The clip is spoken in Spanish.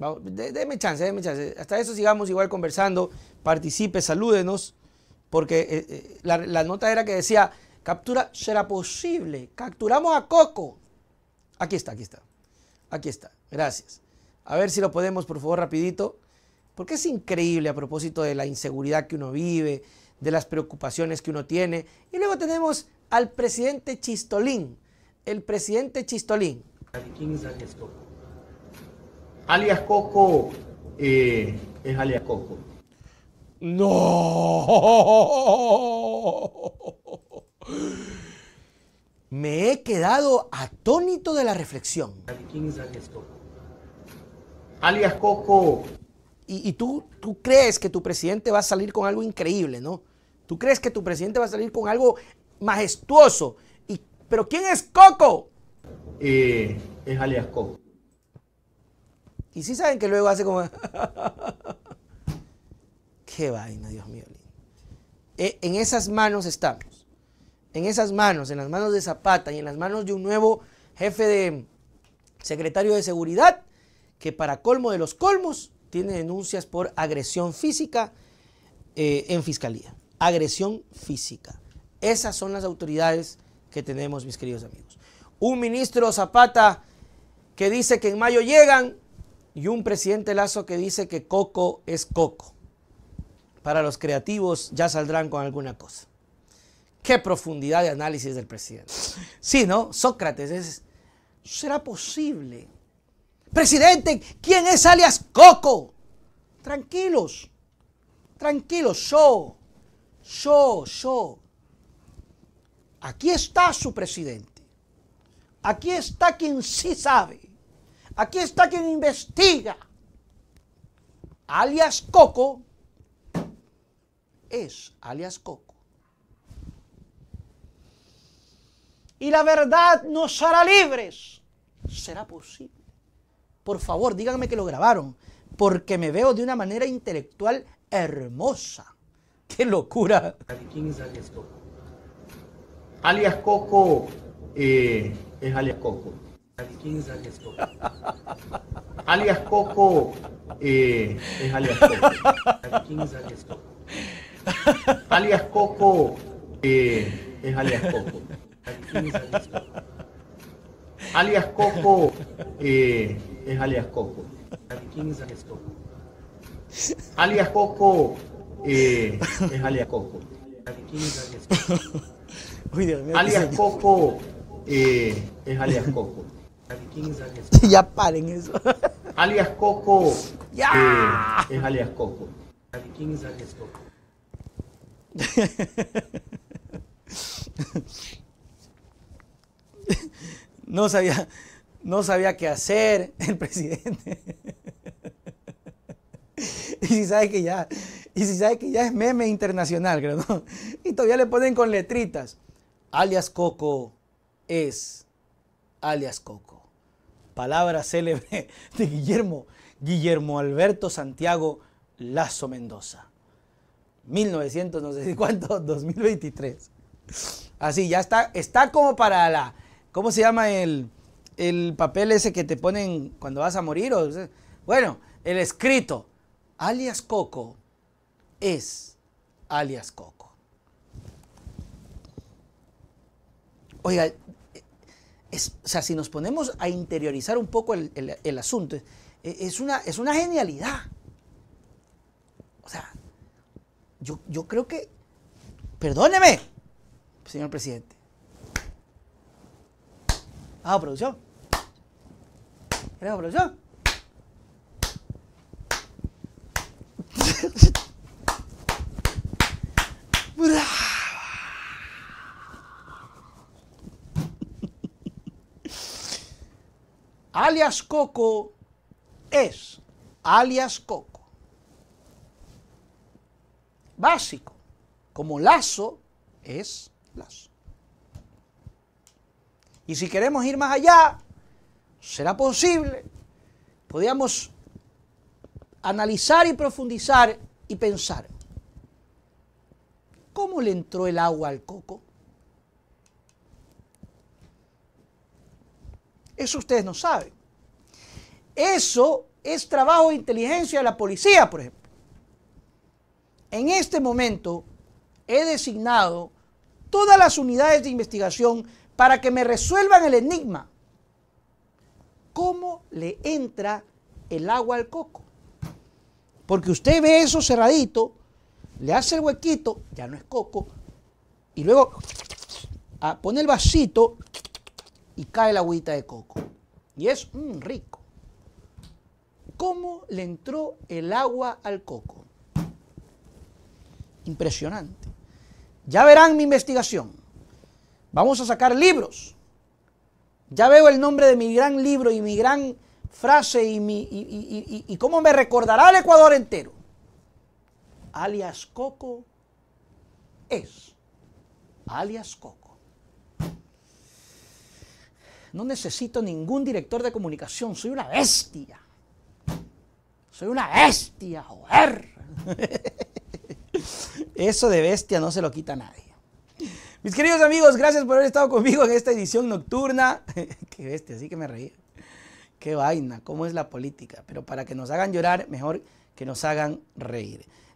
Deme chance, déme chance. Hasta eso sigamos igual conversando. Participe, salúdenos. Porque eh, eh, la, nota era que decía, captura será posible. Capturamos a Coco. Aquí está, aquí está. Aquí está. Gracias. A ver si lo podemos, por favor, rapidito. Porque es increíble a propósito de la inseguridad que uno vive, de las preocupaciones que uno tiene. Y luego tenemos al presidente Chistolín. El presidente Chistolín alias Coco eh, es alias Coco. No. Me he quedado atónito de la reflexión. ¿Quién es alias Coco? Alias Coco. Y, tú, tú crees que tu presidente va a salir con algo increíble, ¿no? Tú crees que tu presidente va a salir con algo majestuoso. Y, ¿Pero quién es Coco? Eh, es alias Coco. Y sí saben que luego hace como... Qué vaina, Dios mío. E, en esas manos estamos. En esas manos, en las manos de Zapata y en las manos de un nuevo jefe de secretario de seguridad que para colmo de los colmos tiene denuncias por agresión física eh, en fiscalía. Agresión física. Esas son las autoridades que tenemos, mis queridos amigos. Un ministro Zapata que dice que en mayo llegan, y un presidente Lazo que dice que Coco es Coco. Para los creativos ya saldrán con alguna cosa. Qué profundidad de análisis del presidente. Sí, ¿no? Sócrates ¿Será posible? Presidente, ¿quién es alias Coco? Tranquilos, tranquilos, yo, yo, yo. Aquí está su presidente. Aquí está quien sí sabe Aquí está quien investiga. Alias Coco es alias Coco. Y la verdad nos hará libres. ¿Será posible? Por favor, díganme que lo grabaron, porque me veo de una manera intelectual hermosa. ¡Qué locura! alias Coco? alias Coco. Eh, es alias Coco? alias Coco eh, es alias Coco. alias Coco? eh, es alias Coco. alias Coco? eh, es alias Coco. alias Coco? eh, es alias Coco. alias Coco? Coco eh, es alias Coco? ya paren eso alias Coco. ¡Ya! Eh, es alias Coco. ¿Quién es alias Coco? no sabía, no sabía qué hacer el presidente. y si sabe que ya, y si que ya es meme internacional, creo, Y todavía le ponen con letritas. Alias Coco es alias Coco palabra célebre de Guillermo, Guillermo Alberto Santiago Lazo Mendoza. 1900, no sé cuánto, 2023. Así, ya está, está como para la, ¿cómo se llama el, papel ese que te ponen cuando vas a morir? O, bueno, el escrito, alias Coco, es alias Coco. Oiga, o sea, si nos ponemos a interiorizar un poco el, asunto, e, es una, es una genialidad. O sea, yo, creo que, perdóneme, señor presidente. Ah, producción. a producción? alias Coco es alias Coco. Básico, como lazo es lazo. Y si queremos ir más allá, será posible. Podríamos analizar y profundizar y pensar. ¿Cómo le entró el agua al coco? Eso ustedes no saben. Eso es trabajo de inteligencia de la policía, por ejemplo. En este momento he designado todas las unidades de investigación para que me resuelvan el enigma. ¿Cómo le entra el agua al coco? Porque usted ve eso cerradito, le hace el huequito, ya no es coco, y luego ah, pone el vasito y cae la agüita de coco. Y es un mm, rico. ¿Cómo le entró el agua al coco? Impresionante. Ya verán mi investigación. Vamos a sacar libros. Ya veo el nombre de mi gran libro y mi gran frase y, y cómo me recordará el Ecuador entero. Alias Coco es. Alias Coco. No necesito ningún director de comunicación, soy una bestia. Soy una bestia, joder. Eso de bestia no se lo quita a nadie. Mis queridos amigos, gracias por haber estado conmigo en esta edición nocturna. Qué bestia, así que me reí. Qué vaina, cómo es la política. Pero para que nos hagan llorar, mejor que nos hagan reír.